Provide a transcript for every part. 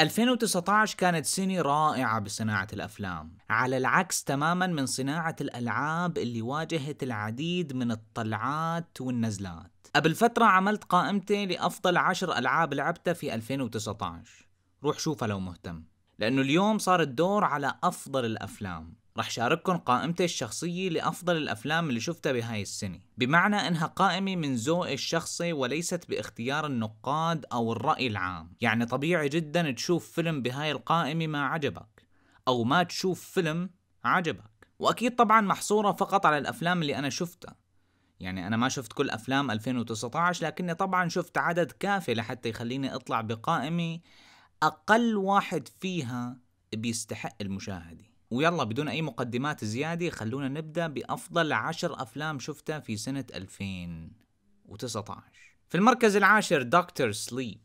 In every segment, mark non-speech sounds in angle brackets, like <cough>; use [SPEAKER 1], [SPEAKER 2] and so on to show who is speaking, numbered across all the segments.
[SPEAKER 1] 2019 كانت سنة رائعة بصناعة الأفلام على العكس تماما من صناعة الألعاب اللي واجهت العديد من الطلعات والنزلات قبل فترة عملت قائمتي لأفضل عشر ألعاب لعبتها في 2019 روح شوفها لو مهتم لأنه اليوم صار الدور على أفضل الأفلام راح شارككم قائمتي الشخصية لأفضل الأفلام اللي شفتها بهاي السنة بمعنى أنها قائمة من ذوقي الشخصي وليست باختيار النقاد أو الرأي العام يعني طبيعي جدا تشوف فيلم بهاي القائمة ما عجبك أو ما تشوف فيلم عجبك وأكيد طبعا محصورة فقط على الأفلام اللي أنا شفتها يعني أنا ما شفت كل أفلام 2019 لكني طبعا شفت عدد كافي لحتى يخليني أطلع بقائمة أقل واحد فيها بيستحق المشاهدة ويلا بدون أي مقدمات زيادة خلونا نبدأ بأفضل عشر أفلام شفتها في سنة 2019 في المركز العاشر دكتور سليب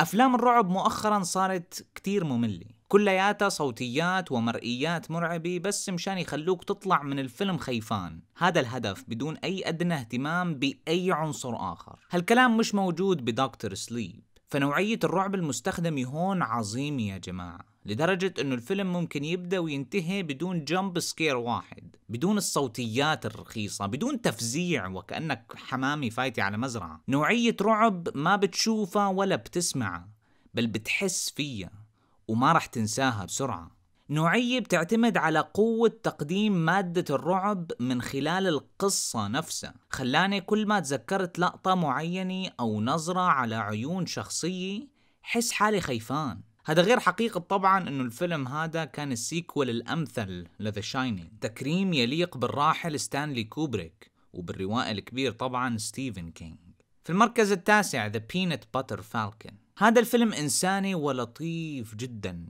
[SPEAKER 1] أفلام الرعب مؤخرا صارت كتير مملة كلياتها صوتيات ومرئيات مرعبة بس مشان يخلوك تطلع من الفيلم خيفان هذا الهدف بدون أي أدنى اهتمام بأي عنصر آخر هالكلام مش موجود بدكتور سليب فنوعية الرعب المستخدمة هون عظيمة يا جماعة لدرجة انه الفيلم ممكن يبدأ وينتهي بدون جمب سكير واحد بدون الصوتيات الرخيصة بدون تفزيع وكأنك حمامي فايتة على مزرعة نوعية رعب ما بتشوفها ولا بتسمعها بل بتحس فيها وما رح تنساها بسرعة نوعية بتعتمد على قوة تقديم مادة الرعب من خلال القصة نفسها خلاني كل ما تذكرت لقطة معينة أو نظرة على عيون شخصية حس حالي خيفان هذا غير حقيقة طبعا انه الفيلم هذا كان السيكول الامثل لذا شايني تكريم يليق بالراحل ستانلي كوبريك وبالرواية الكبير طبعا ستيفن كينج في المركز التاسع ذا بينت باتر فالكن هذا الفيلم انساني ولطيف جدا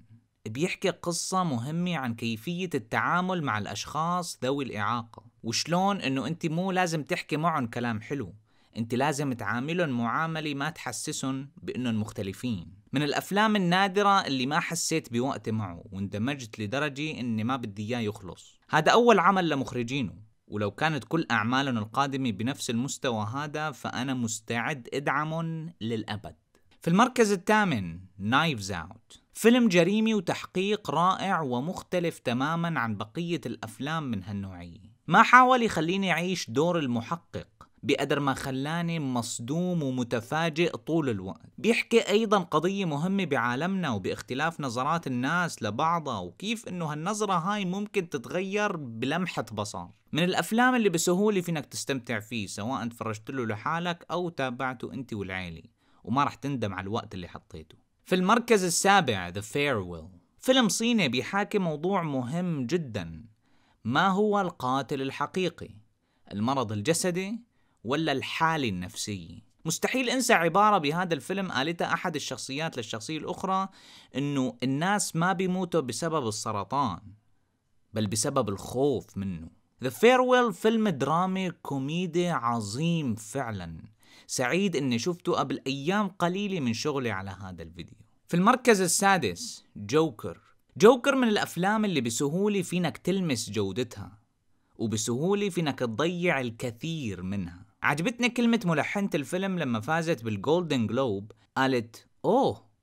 [SPEAKER 1] بيحكي قصة مهمة عن كيفية التعامل مع الأشخاص ذوي الإعاقة وشلون أنه أنت مو لازم تحكي معهم كلام حلو أنت لازم تعاملهم معاملة ما تحسسهم بأنهم مختلفين من الأفلام النادرة اللي ما حسيت بوقت معه واندمجت لدرجة أني ما بدي إياه يخلص هذا أول عمل لمخرجينه ولو كانت كل أعمالهم القادمة بنفس المستوى هذا فأنا مستعد أدعمهم للأبد في المركز الثامن نايفز أوت فيلم جريمي وتحقيق رائع ومختلف تماما عن بقية الأفلام من هالنوعية ما حاول يخليني أعيش دور المحقق بقدر ما خلاني مصدوم ومتفاجئ طول الوقت بيحكي أيضا قضية مهمة بعالمنا وباختلاف نظرات الناس لبعضها وكيف أنه هالنظرة هاي ممكن تتغير بلمحة بصر من الأفلام اللي بسهولة فينك تستمتع فيه سواء تفرجت له لحالك أو تابعته أنت والعيلة وما رح تندم على الوقت اللي حطيته في المركز السابع The Farewell فيلم صيني بيحاكي موضوع مهم جدا ما هو القاتل الحقيقي المرض الجسدي ولا الحالة النفسية مستحيل انسى عبارة بهذا الفيلم قالتها احد الشخصيات للشخصية الاخرى انه الناس ما بيموتوا بسبب السرطان بل بسبب الخوف منه The Farewell فيلم درامي كوميدي عظيم فعلا سعيد أني شفته قبل أيام قليلة من شغلي على هذا الفيديو في المركز السادس جوكر جوكر من الأفلام اللي بسهولة فينك تلمس جودتها وبسهولة فينك تضيع الكثير منها عجبتني كلمة ملحنة الفيلم لما فازت بالجولدن جلوب قالت أوه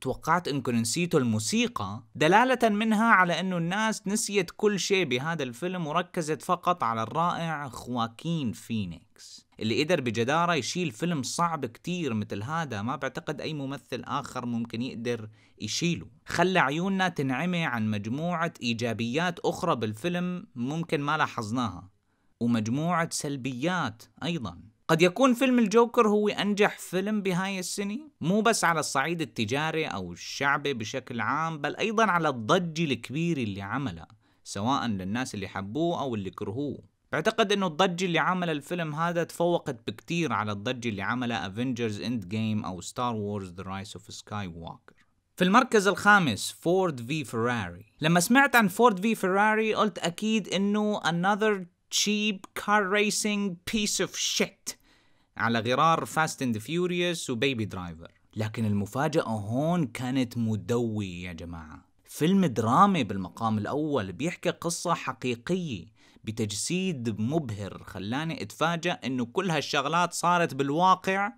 [SPEAKER 1] توقعت انكم نسيتوا الموسيقى دلالة منها على انه الناس نسيت كل شيء بهذا الفيلم وركزت فقط على الرائع خواكين فينيكس اللي قدر بجدارة يشيل فيلم صعب كتير مثل هذا ما بعتقد أي ممثل آخر ممكن يقدر يشيله خلى عيوننا تنعمي عن مجموعة إيجابيات أخرى بالفيلم ممكن ما لاحظناها ومجموعة سلبيات أيضاً قد يكون فيلم الجوكر هو أنجح فيلم بهاي السنة مو بس على الصعيد التجاري أو الشعبي بشكل عام بل أيضا على الضجة الكبيرة اللي عملها سواء للناس اللي حبوه أو اللي كرهوه بعتقد انه الضجة اللي عملها الفيلم هذا تفوقت بكتير على الضجة اللي عملها افنجرز اند جيم او ستار وورز ذا رايس اوف سكاي ووكر في المركز الخامس فورد في فيراري لما سمعت عن فورد في فيراري قلت اكيد انه another cheap car racing piece of shit على غرار فاست اند فيوريوس وبيبي درايفر لكن المفاجأة هون كانت مدوية يا جماعة فيلم درامي بالمقام الأول بيحكي قصة حقيقية بتجسيد مبهر خلاني اتفاجأ انه كل هالشغلات صارت بالواقع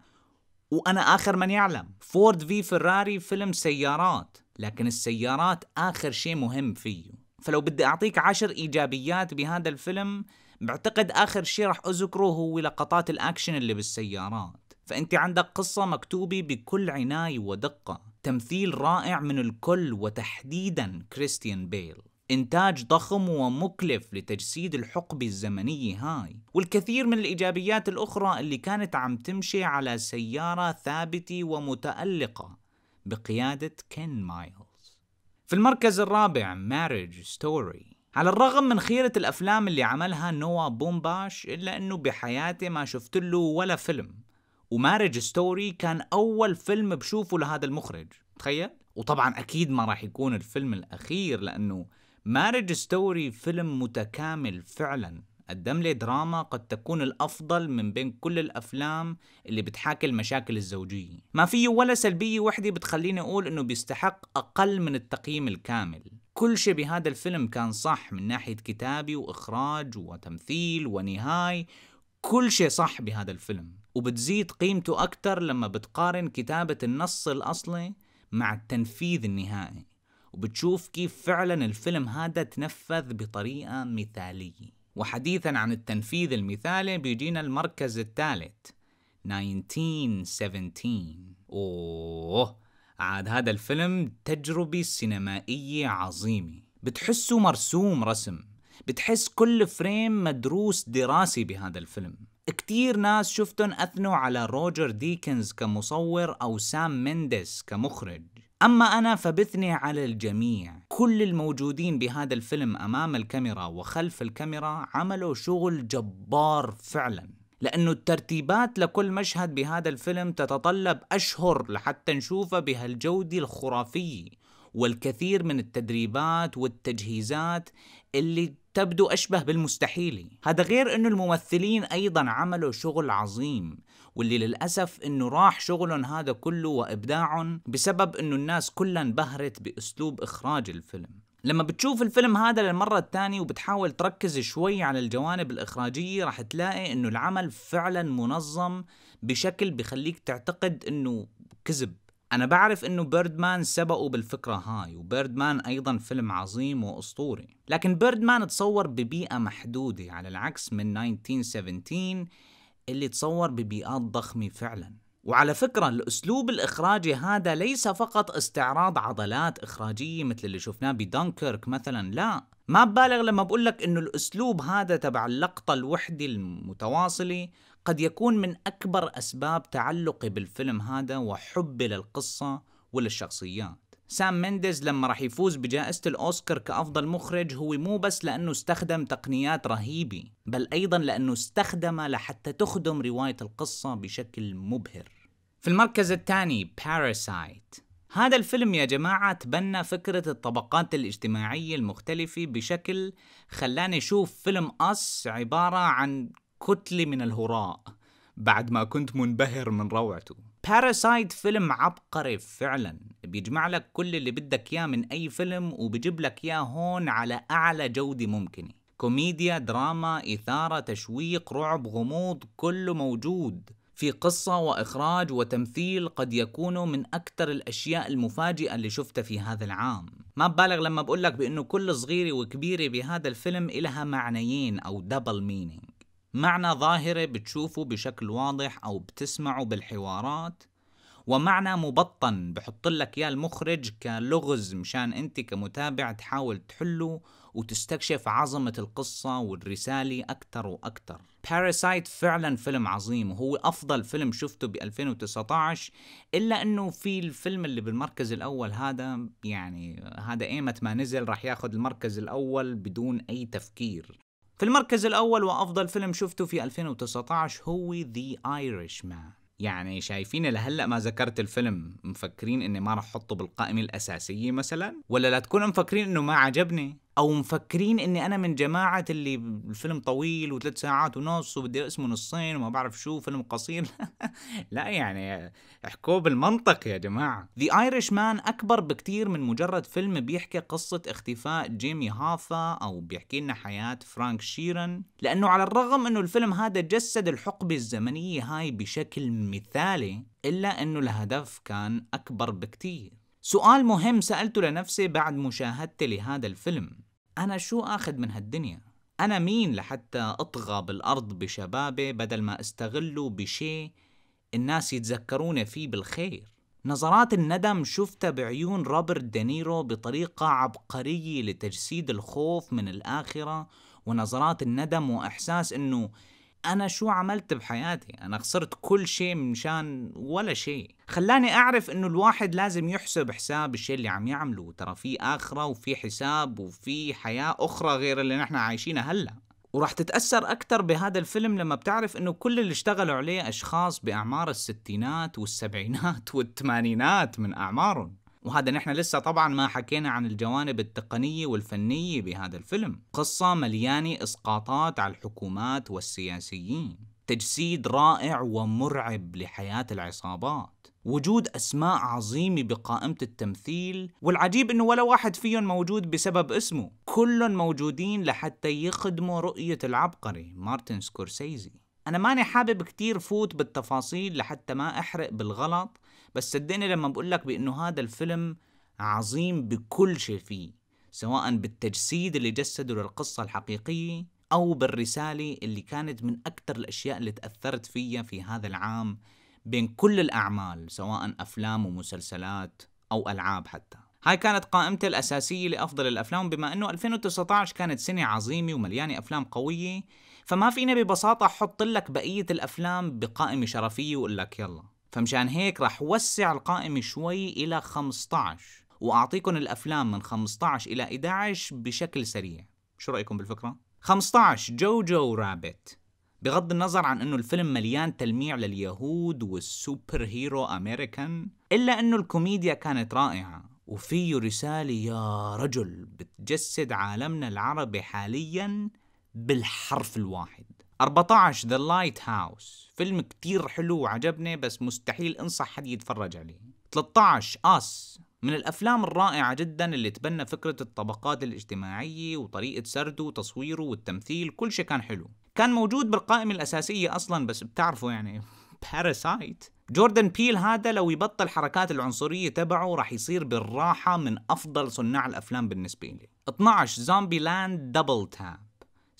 [SPEAKER 1] وانا اخر من يعلم فورد في فراري فيلم سيارات لكن السيارات اخر شيء مهم فيه فلو بدي اعطيك عشر ايجابيات بهذا الفيلم بعتقد اخر شيء راح اذكره هو لقطات الاكشن اللي بالسيارات فانت عندك قصه مكتوبه بكل عنايه ودقه تمثيل رائع من الكل وتحديدا كريستيان بيل إنتاج ضخم ومكلف لتجسيد الحقبة الزمنية هاي والكثير من الإيجابيات الأخرى اللي كانت عم تمشي على سيارة ثابتة ومتألقة بقيادة كين مايلز في المركز الرابع Marriage ستوري على الرغم من خيرة الأفلام اللي عملها نوا بومباش إلا أنه بحياتي ما شفت له ولا فيلم ومارج ستوري كان أول فيلم بشوفه لهذا المخرج تخيل وطبعا أكيد ما راح يكون الفيلم الأخير لأنه مارج ستوري فيلم متكامل فعلا قدم لي دراما قد تكون الأفضل من بين كل الأفلام اللي بتحاكي المشاكل الزوجية ما فيه ولا سلبية وحدة بتخليني أقول أنه بيستحق أقل من التقييم الكامل كل شيء بهذا الفيلم كان صح من ناحية كتابي وإخراج وتمثيل ونهاية كل شيء صح بهذا الفيلم وبتزيد قيمته أكثر لما بتقارن كتابة النص الأصلي مع التنفيذ النهائي وبتشوف كيف فعلا الفيلم هذا تنفذ بطريقة مثالية وحديثا عن التنفيذ المثالي بيجينا المركز الثالث 1917 أوه عاد هذا الفيلم تجربي سينمائية عظيمة بتحسه مرسوم رسم بتحس كل فريم مدروس دراسي بهذا الفيلم كتير ناس شفتن أثنوا على روجر ديكنز كمصور أو سام مينديس كمخرج أما أنا فبثني على الجميع كل الموجودين بهذا الفيلم أمام الكاميرا وخلف الكاميرا عملوا شغل جبار فعلا لأنه الترتيبات لكل مشهد بهذا الفيلم تتطلب أشهر لحتى نشوفه بهالجودة الخرافية والكثير من التدريبات والتجهيزات اللي تبدو أشبه بالمستحيلة هذا غير أنه الممثلين أيضا عملوا شغل عظيم واللي للأسف أنه راح شغلهم هذا كله وإبداعهم بسبب أنه الناس كلها انبهرت بأسلوب إخراج الفيلم لما بتشوف الفيلم هذا للمرة الثانية وبتحاول تركز شوي على الجوانب الإخراجية راح تلاقي إنه العمل فعلا منظم بشكل بخليك تعتقد إنه كذب أنا بعرف إنه بيردمان سبقوا بالفكرة هاي وبيردمان أيضا فيلم عظيم وأسطوري لكن بيردمان تصور ببيئة محدودة على العكس من 1917 اللي تصور ببيئات ضخمة فعلاً وعلى فكرة الأسلوب الإخراجي هذا ليس فقط استعراض عضلات إخراجية مثل اللي شفناه بدونكيرك مثلا لا ما ببالغ لما بقول لك انه الاسلوب هذا تبع اللقطه الوحده المتواصله قد يكون من اكبر اسباب تعلقي بالفيلم هذا وحبي للقصه وللشخصيات سام مينديز لما راح يفوز بجائزة الأوسكار كأفضل مخرج هو مو بس لأنه استخدم تقنيات رهيبة بل أيضا لأنه استخدمها لحتى تخدم رواية القصة بشكل مبهر في المركز الثاني باراسايت هذا الفيلم يا جماعة تبنى فكرة الطبقات الاجتماعية المختلفة بشكل خلاني أشوف فيلم أس عبارة عن كتلة من الهراء بعد ما كنت منبهر من روعته باراسايت فيلم عبقري فعلا بيجمع لك كل اللي بدك اياه من اي فيلم وبجيب لك اياه هون على اعلى جودة ممكنة كوميديا دراما اثارة تشويق رعب غموض كله موجود في قصة وإخراج وتمثيل قد يكون من أكثر الأشياء المفاجئة اللي شفتها في هذا العام ما ببالغ لما بقول لك بأنه كل صغيرة وكبيرة بهذا الفيلم إلها معنيين أو دبل مينينج معنى ظاهرة بتشوفه بشكل واضح أو بتسمعه بالحوارات ومعنى مبطن بحط لك اياه المخرج كلغز مشان انت كمتابع تحاول تحله وتستكشف عظمة القصة والرسالة أكثر وأكثر باراسايت فعلا فيلم عظيم وهو أفضل فيلم شفته ب 2019 إلا أنه في الفيلم اللي بالمركز الأول هذا يعني هذا إيمة ما نزل راح ياخذ المركز الأول بدون أي تفكير في المركز الأول وأفضل فيلم شفته في 2019 هو The Irishman يعني شايفين لهلا ما ذكرت الفيلم مفكرين اني ما رح احطه بالقائمه الاساسيه مثلا ولا لا تكونوا مفكرين انه ما عجبني او مفكرين اني انا من جماعه اللي الفيلم طويل وثلاث ساعات ونص وبدي اسمه نصين وما بعرف شو فيلم قصير <laughs> لا يعني احكوه بالمنطق يا جماعه ذا ايرش مان اكبر بكتير من مجرد فيلم بيحكي قصه اختفاء جيمي هافا او بيحكي لنا حياه فرانك شيرن لانه على الرغم انه الفيلم هذا جسد الحقبه الزمنيه هاي بشكل مثالي الا انه الهدف كان اكبر بكتير سؤال مهم سالته لنفسي بعد مشاهدتي لهذا الفيلم أنا شو آخذ من هالدنيا؟ أنا مين لحتى أطغى بالأرض بشبابي بدل ما استغله بشيء الناس يتذكرون فيه بالخير نظرات الندم شفتها بعيون روبرت دينيرو بطريقة عبقرية لتجسيد الخوف من الآخرة ونظرات الندم وإحساس أنه انا شو عملت بحياتي انا خسرت كل شيء مشان ولا شيء خلاني اعرف انه الواحد لازم يحسب حساب الشيء اللي عم يعمله ترى في اخره وفي حساب وفي حياه اخرى غير اللي نحن عايشينها هلا وراح تتأثر أكثر بهذا الفيلم لما بتعرف إنه كل اللي اشتغلوا عليه أشخاص بأعمار الستينات والسبعينات والثمانينات من أعمارهم وهذا نحن لسه طبعا ما حكينا عن الجوانب التقنية والفنية بهذا الفيلم قصة مليانة إسقاطات على الحكومات والسياسيين تجسيد رائع ومرعب لحياة العصابات وجود أسماء عظيمة بقائمة التمثيل والعجيب أنه ولا واحد فيهم موجود بسبب اسمه كلهم موجودين لحتى يخدموا رؤية العبقري مارتن سكورسيزي أنا ماني حابب كتير فوت بالتفاصيل لحتى ما أحرق بالغلط بس صدقني لما بقول لك بانه هذا الفيلم عظيم بكل شيء فيه سواء بالتجسيد اللي جسده للقصة الحقيقية أو بالرسالة اللي كانت من أكثر الأشياء اللي تأثرت فيها في هذا العام بين كل الأعمال سواء أفلام ومسلسلات أو ألعاب حتى هاي كانت قائمتي الأساسية لأفضل الأفلام بما أنه 2019 كانت سنة عظيمة ومليانة أفلام قوية فما فينا ببساطة أحط لك بقية الأفلام بقائمة شرفية وأقول لك يلا فمشان هيك راح وسع القائمة شوي إلى 15 وأعطيكم الأفلام من 15 إلى 11 بشكل سريع شو رأيكم بالفكرة؟ 15 جوجو رابت بغض النظر عن انه الفيلم مليان تلميع لليهود والسوبر هيرو امريكان الا انه الكوميديا كانت رائعه وفيه رساله يا رجل بتجسد عالمنا العربي حاليا بالحرف الواحد 14 ذا لايت هاوس فيلم كتير حلو وعجبني بس مستحيل انصح حد يتفرج عليه 13 اس من الافلام الرائعه جدا اللي تبنى فكره الطبقات الاجتماعيه وطريقه سرده وتصويره والتمثيل كل شيء كان حلو كان موجود بالقائمه الاساسيه اصلا بس بتعرفوا يعني باراسايت <laughs> جوردن بيل هذا لو يبطل حركات العنصرية تبعه راح يصير بالراحة من أفضل صناع الأفلام بالنسبة لي 12 زومبي لاند دبل تاب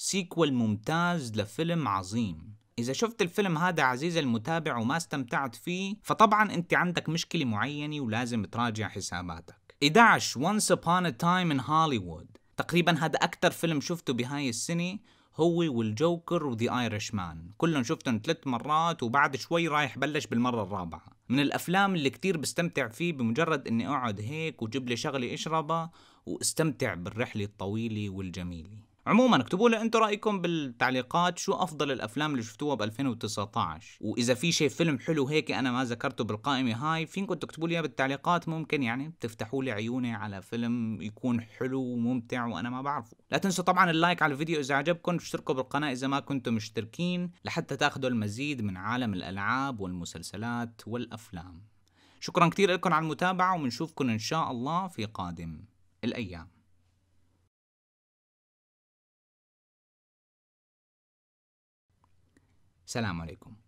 [SPEAKER 1] سيكول ممتاز لفيلم عظيم إذا شفت الفيلم هذا عزيزي المتابع وما استمتعت فيه فطبعا أنت عندك مشكلة معينة ولازم تراجع حساباتك 11 Once Upon a Time in Hollywood تقريبا هذا أكثر فيلم شفته بهاي السنة هو والجوكر وذا ايرش مان كلهم شفتهم ثلاث مرات وبعد شوي رايح بلش بالمرة الرابعة من الأفلام اللي كتير بستمتع فيه بمجرد أني أقعد هيك وجيب لي شغلة أشربها واستمتع بالرحلة الطويلة والجميلة عموما اكتبوا لي انتم رايكم بالتعليقات شو افضل الافلام اللي شفتوها ب 2019 واذا في شيء فيلم حلو هيك انا ما ذكرته بالقائمه هاي فينكم تكتبوا لي اياه بالتعليقات ممكن يعني تفتحوا لي عيوني على فيلم يكون حلو وممتع وانا ما بعرفه لا تنسوا طبعا اللايك على الفيديو اذا عجبكم اشتركوا بالقناه اذا ما كنتم مشتركين لحتى تاخذوا المزيد من عالم الالعاب والمسلسلات والافلام شكرا كثير لكم على المتابعه وبنشوفكم ان شاء الله في قادم الايام سلام عليكم